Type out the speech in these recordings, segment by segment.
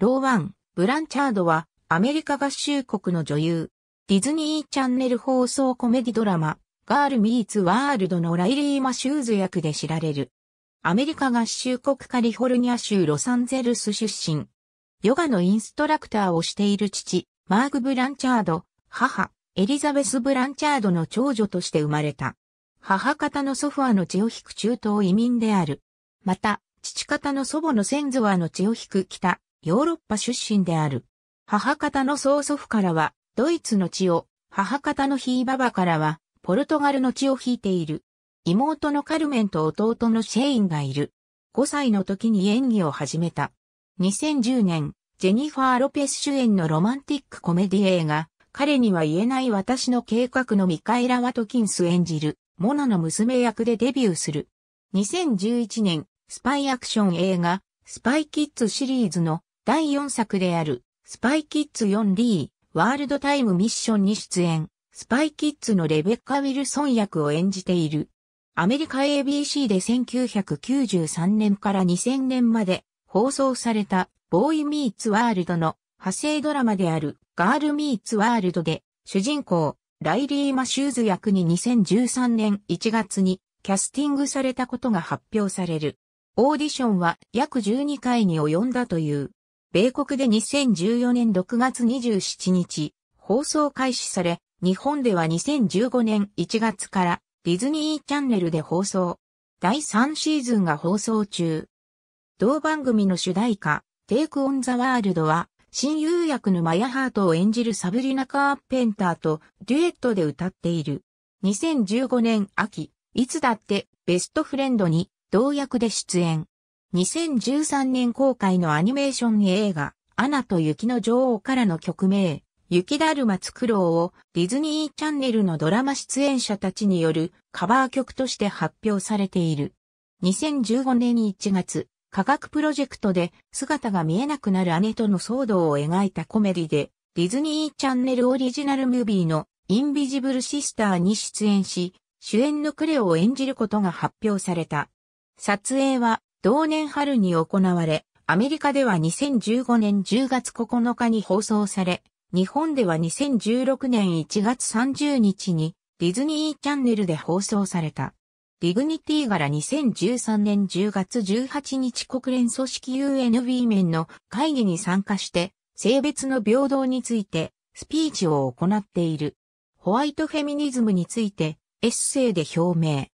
ローワン・ブランチャードはアメリカ合衆国の女優。ディズニーチャンネル放送コメディドラマ、ガール・ミーツ・ワールドのライリー・マシューズ役で知られる。アメリカ合衆国カリフォルニア州ロサンゼルス出身。ヨガのインストラクターをしている父、マーク・ブランチャード、母、エリザベス・ブランチャードの長女として生まれた。母方の祖父はの血を引く中東移民である。また、父方の祖母の先祖はの血を引く北ヨーロッパ出身である。母方の曽祖父からは、ドイツの血を、母方のひいばばからは、ポルトガルの血を引いている。妹のカルメンと弟のシェインがいる。5歳の時に演技を始めた。2010年、ジェニファー・ロペス主演のロマンティックコメディ映画、彼には言えない私の計画のミカエラ・ワトキンス演じる、モナの娘役でデビューする。2011年、スパイアクション映画、スパイキッズシリーズの第4作である、スパイキッズ4リー、ワールドタイムミッションに出演、スパイキッズのレベッカ・ウィルソン役を演じている。アメリカ ABC で1993年から2000年まで放送された、ボーイ・ミーツ・ワールドの派生ドラマである、ガール・ミーツ・ワールドで、主人公、ライリー・マシューズ役に2013年1月にキャスティングされたことが発表される。オーディションは約12回に及んだという。米国で2014年6月27日、放送開始され、日本では2015年1月からディズニーチャンネルで放送。第3シーズンが放送中。同番組の主題歌、Take on the World は、親友役のマヤハートを演じるサブリナ・カーペンターとデュエットで歌っている。2015年秋、いつだってベストフレンドに同役で出演。2013年公開のアニメーション映画、アナと雪の女王からの曲名、雪だるま作ろうをディズニーチャンネルのドラマ出演者たちによるカバー曲として発表されている。2015年1月、科学プロジェクトで姿が見えなくなる姉との騒動を描いたコメディで、ディズニーチャンネルオリジナルムービーのインビジブルシスターに出演し、主演のクレオを演じることが発表された。撮影は同年春に行われ、アメリカでは2015年10月9日に放送され、日本では2016年1月30日にディズニーチャンネルで放送された。ディグニティ柄2013年10月18日国連組織 UNB 面の会議に参加して性別の平等についてスピーチを行っている。ホワイトフェミニズムについてエッセイで表明。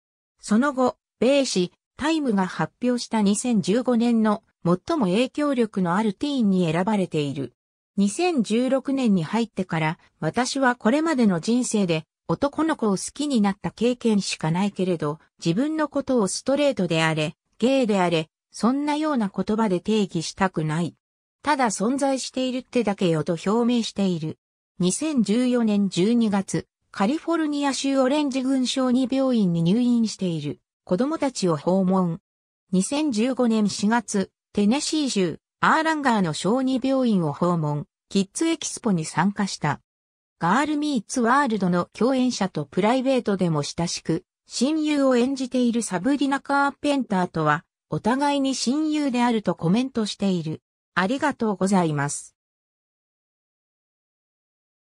その後、米紙、タイムが発表した2015年の最も影響力のあるティーンに選ばれている。2016年に入ってから、私はこれまでの人生で男の子を好きになった経験しかないけれど、自分のことをストレートであれ、ゲイであれ、そんなような言葉で定義したくない。ただ存在しているってだけよと表明している。2014年12月、カリフォルニア州オレンジ郡小児病院に入院している。子供たちを訪問。2015年4月、テネシー州、アーランガーの小児病院を訪問、キッズエキスポに参加した。ガールミーツワールドの共演者とプライベートでも親しく、親友を演じているサブリナ・カーペンターとは、お互いに親友であるとコメントしている。ありがとうございます。